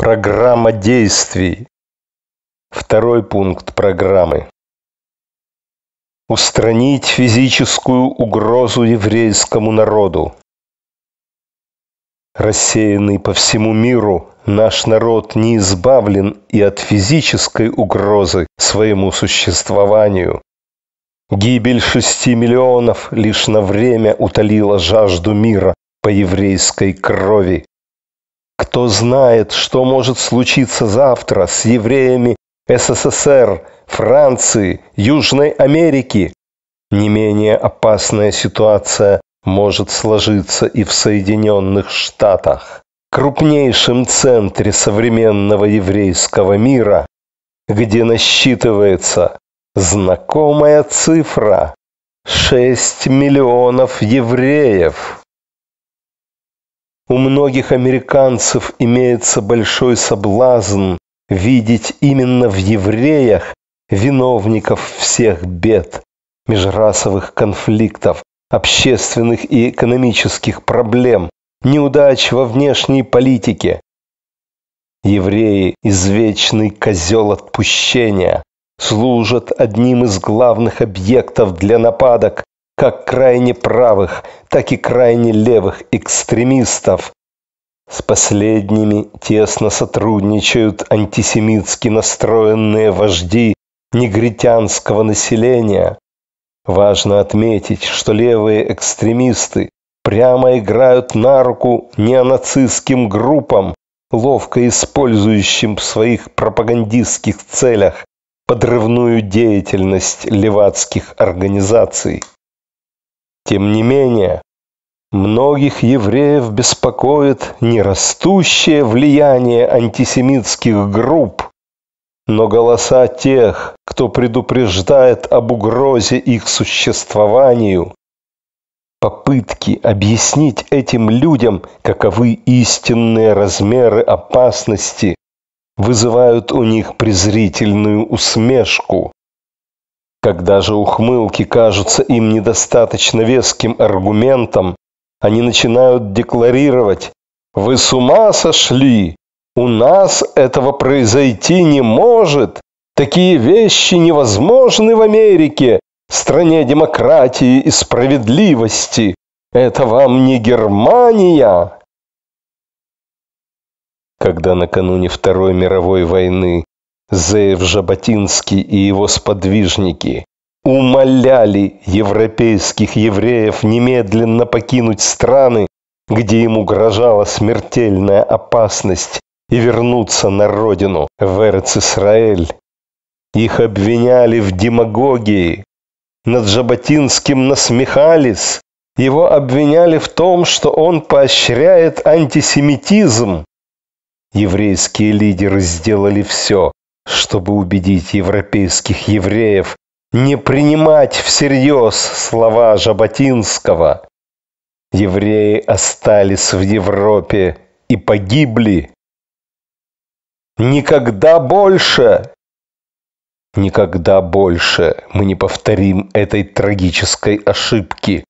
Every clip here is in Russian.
Программа действий. Второй пункт программы. Устранить физическую угрозу еврейскому народу. Рассеянный по всему миру, наш народ не избавлен и от физической угрозы своему существованию. Гибель шести миллионов лишь на время утолила жажду мира по еврейской крови. Кто знает, что может случиться завтра с евреями СССР, Франции, Южной Америки? Не менее опасная ситуация может сложиться и в Соединенных Штатах, крупнейшем центре современного еврейского мира, где насчитывается знакомая цифра 6 миллионов евреев. У многих американцев имеется большой соблазн видеть именно в евреях виновников всех бед, межрасовых конфликтов, общественных и экономических проблем, неудач во внешней политике. Евреи – извечный козел отпущения, служат одним из главных объектов для нападок как крайне правых, так и крайне левых экстремистов. С последними тесно сотрудничают антисемитски настроенные вожди негритянского населения. Важно отметить, что левые экстремисты прямо играют на руку неонацистским группам, ловко использующим в своих пропагандистских целях подрывную деятельность левацких организаций. Тем не менее, многих евреев беспокоит не растущее влияние антисемитских групп, но голоса тех, кто предупреждает об угрозе их существованию, попытки объяснить этим людям, каковы истинные размеры опасности, вызывают у них презрительную усмешку. Когда же ухмылки кажутся им недостаточно веским аргументом, они начинают декларировать «Вы с ума сошли! У нас этого произойти не может! Такие вещи невозможны в Америке, стране демократии и справедливости! Это вам не Германия!» Когда накануне Второй мировой войны Зеев Жаботинский и его сподвижники умоляли европейских евреев немедленно покинуть страны, где им угрожала смертельная опасность, и вернуться на родину, в эрц Их обвиняли в демагогии. Над Жаботинским насмехались. Его обвиняли в том, что он поощряет антисемитизм. Еврейские лидеры сделали все, чтобы убедить европейских евреев не принимать всерьез слова Жаботинского. Евреи остались в Европе и погибли. Никогда больше! Никогда больше мы не повторим этой трагической ошибки.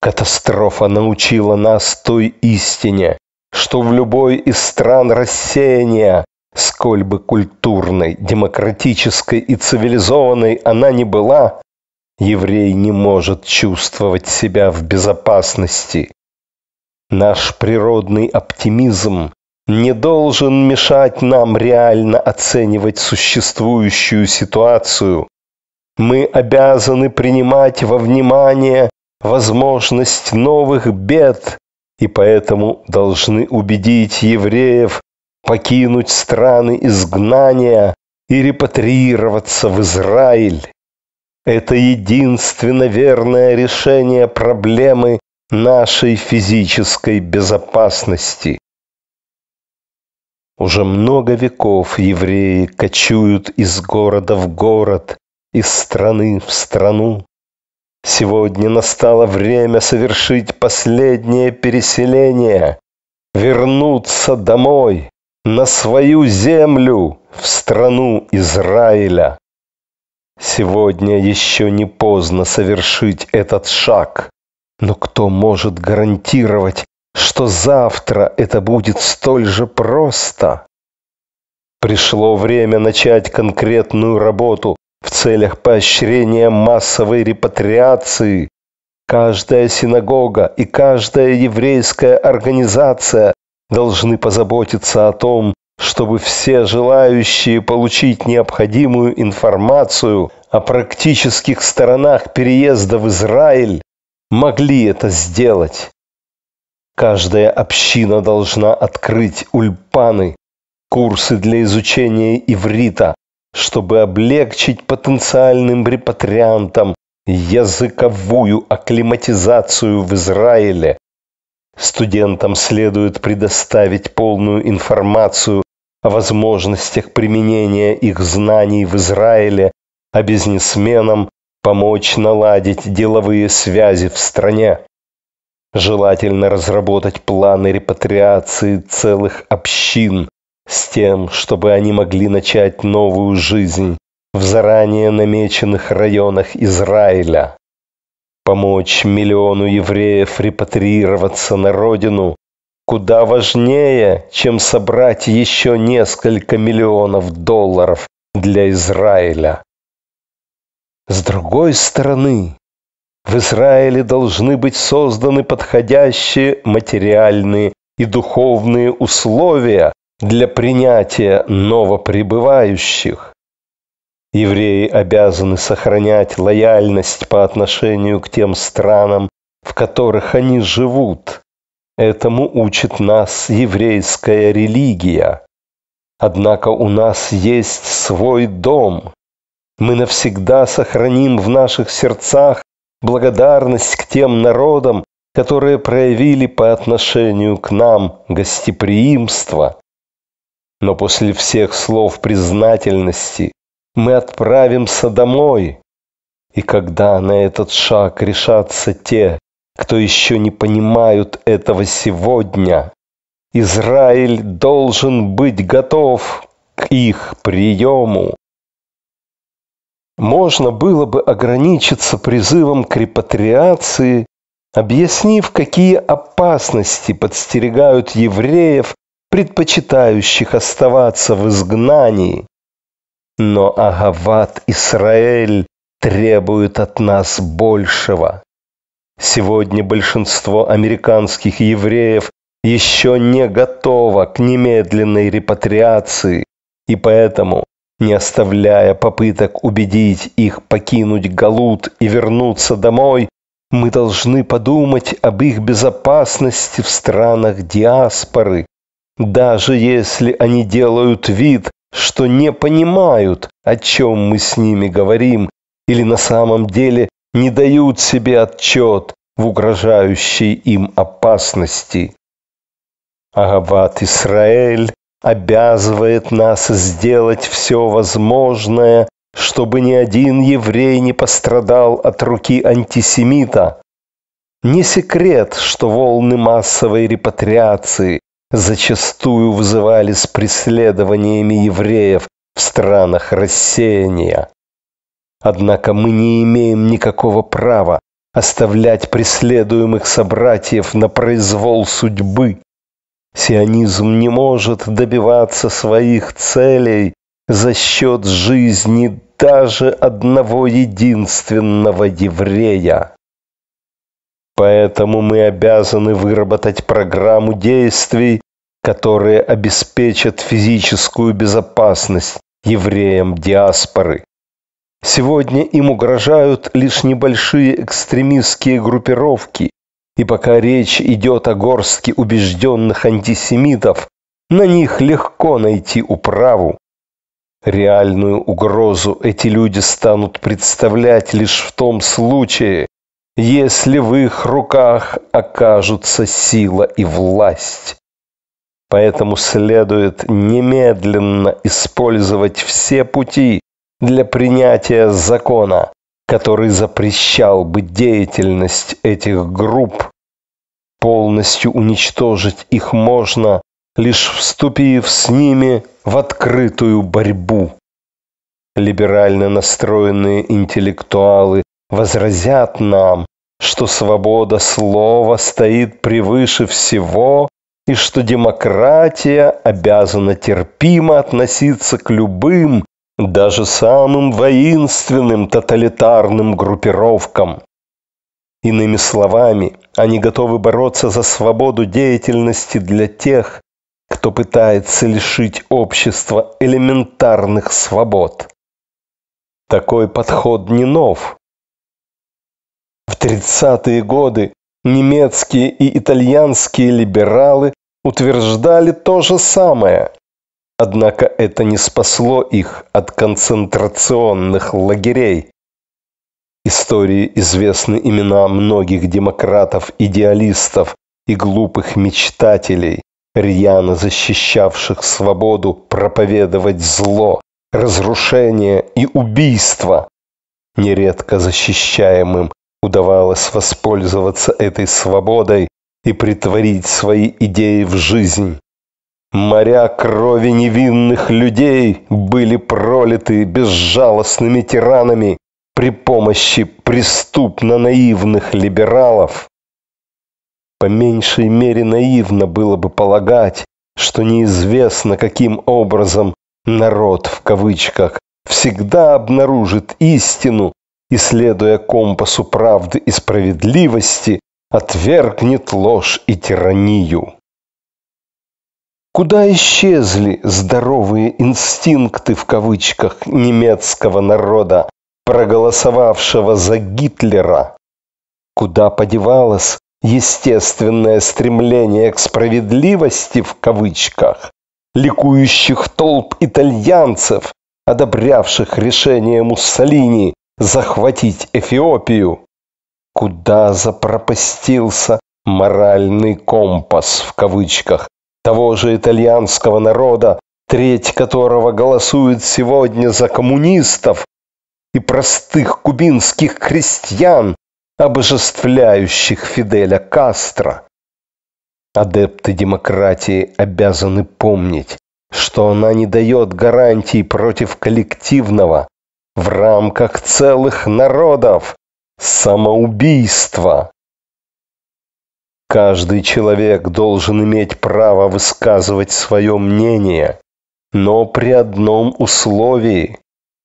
Катастрофа научила нас той истине, что в любой из стран рассеяния Сколь бы культурной, демократической и цивилизованной она ни была, еврей не может чувствовать себя в безопасности. Наш природный оптимизм не должен мешать нам реально оценивать существующую ситуацию. Мы обязаны принимать во внимание возможность новых бед и поэтому должны убедить евреев покинуть страны изгнания и репатриироваться в Израиль. Это единственно верное решение проблемы нашей физической безопасности. Уже много веков евреи кочуют из города в город, из страны в страну. Сегодня настало время совершить последнее переселение, вернуться домой, на свою землю, в страну Израиля. Сегодня еще не поздно совершить этот шаг, но кто может гарантировать, что завтра это будет столь же просто? Пришло время начать конкретную работу в целях поощрения массовой репатриации. Каждая синагога и каждая еврейская организация должны позаботиться о том, чтобы все желающие получить необходимую информацию о практических сторонах переезда в Израиль могли это сделать. Каждая община должна открыть ульпаны, курсы для изучения иврита, чтобы облегчить потенциальным репатриантам языковую акклиматизацию в Израиле, Студентам следует предоставить полную информацию о возможностях применения их знаний в Израиле, а бизнесменам помочь наладить деловые связи в стране. Желательно разработать планы репатриации целых общин с тем, чтобы они могли начать новую жизнь в заранее намеченных районах Израиля. Помочь миллиону евреев репатриироваться на родину куда важнее, чем собрать еще несколько миллионов долларов для Израиля. С другой стороны, в Израиле должны быть созданы подходящие материальные и духовные условия для принятия новоприбывающих. Евреи обязаны сохранять лояльность по отношению к тем странам, в которых они живут. Этому учит нас еврейская религия. Однако у нас есть свой дом. Мы навсегда сохраним в наших сердцах благодарность к тем народам, которые проявили по отношению к нам гостеприимство. Но после всех слов признательности мы отправимся домой. И когда на этот шаг решатся те, кто еще не понимают этого сегодня, Израиль должен быть готов к их приему. Можно было бы ограничиться призывом к репатриации, объяснив, какие опасности подстерегают евреев, предпочитающих оставаться в изгнании, но Агават Израиль требует от нас большего. Сегодня большинство американских евреев еще не готово к немедленной репатриации, и поэтому, не оставляя попыток убедить их покинуть Галут и вернуться домой, мы должны подумать об их безопасности в странах диаспоры, даже если они делают вид, что не понимают, о чем мы с ними говорим, или на самом деле не дают себе отчет в угрожающей им опасности. Агават Исраэль обязывает нас сделать все возможное, чтобы ни один еврей не пострадал от руки антисемита. Не секрет, что волны массовой репатриации, зачастую вызывали с преследованиями евреев в странах рассеяния. Однако мы не имеем никакого права оставлять преследуемых собратьев на произвол судьбы. Сионизм не может добиваться своих целей за счет жизни даже одного единственного еврея. Поэтому мы обязаны выработать программу действий, которые обеспечат физическую безопасность евреям диаспоры. Сегодня им угрожают лишь небольшие экстремистские группировки, и пока речь идет о горстке убежденных антисемитов, на них легко найти управу. Реальную угрозу эти люди станут представлять лишь в том случае, если в их руках окажутся сила и власть. Поэтому следует немедленно использовать все пути для принятия закона, который запрещал бы деятельность этих групп. Полностью уничтожить их можно, лишь вступив с ними в открытую борьбу. Либерально настроенные интеллектуалы возразят нам, что свобода слова стоит превыше всего и что демократия обязана терпимо относиться к любым, даже самым воинственным тоталитарным группировкам. Иными словами, они готовы бороться за свободу деятельности для тех, кто пытается лишить общества элементарных свобод. Такой подход не нов. В 30-е годы немецкие и итальянские либералы утверждали то же самое. Однако это не спасло их от концентрационных лагерей. Истории известны имена многих демократов-идеалистов и глупых мечтателей, рьяно защищавших свободу проповедовать зло, разрушение и убийство, нередко защищаемым удавалось воспользоваться этой свободой и притворить свои идеи в жизнь. Моря крови невинных людей были пролиты безжалостными тиранами при помощи преступно наивных либералов. По меньшей мере наивно было бы полагать, что неизвестно каким образом народ в кавычках всегда обнаружит истину и, следуя компасу правды и справедливости, отвергнет ложь и тиранию. Куда исчезли здоровые инстинкты в кавычках немецкого народа, проголосовавшего за Гитлера? Куда подевалось естественное стремление к справедливости в кавычках, ликующих толп итальянцев, одобрявших решение Муссолини захватить Эфиопию. Куда запропастился «моральный компас» в кавычках того же итальянского народа, треть которого голосует сегодня за коммунистов и простых кубинских крестьян, обожествляющих Фиделя Кастро. Адепты демократии обязаны помнить, что она не дает гарантий против коллективного, в рамках целых народов самоубийство. Каждый человек должен иметь право высказывать свое мнение, но при одном условии,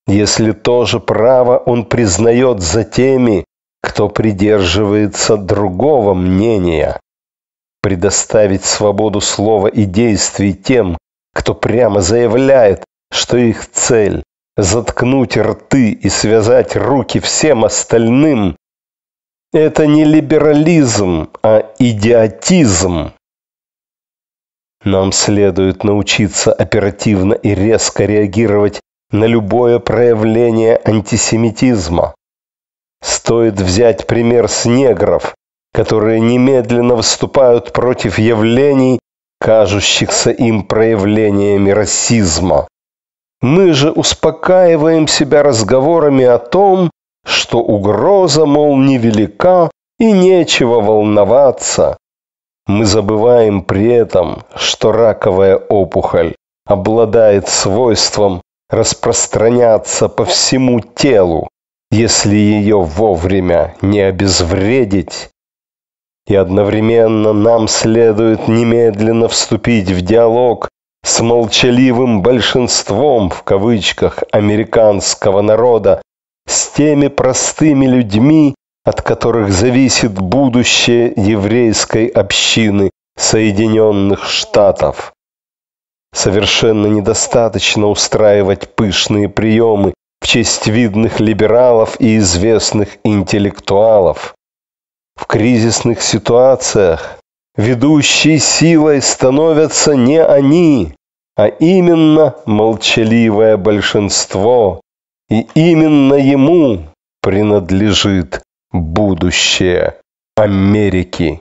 если то же право он признает за теми, кто придерживается другого мнения. Предоставить свободу слова и действий тем, кто прямо заявляет, что их цель заткнуть рты и связать руки всем остальным, это не либерализм, а идиотизм. Нам следует научиться оперативно и резко реагировать на любое проявление антисемитизма. Стоит взять пример с негров, которые немедленно выступают против явлений, кажущихся им проявлениями расизма. Мы же успокаиваем себя разговорами о том, что угроза, мол, невелика и нечего волноваться. Мы забываем при этом, что раковая опухоль обладает свойством распространяться по всему телу, если ее вовремя не обезвредить. И одновременно нам следует немедленно вступить в диалог с молчаливым большинством, в кавычках, американского народа, с теми простыми людьми, от которых зависит будущее еврейской общины Соединенных Штатов. Совершенно недостаточно устраивать пышные приемы в честь видных либералов и известных интеллектуалов. В кризисных ситуациях ведущей силой становятся не они, а именно молчаливое большинство, и именно ему принадлежит будущее Америки.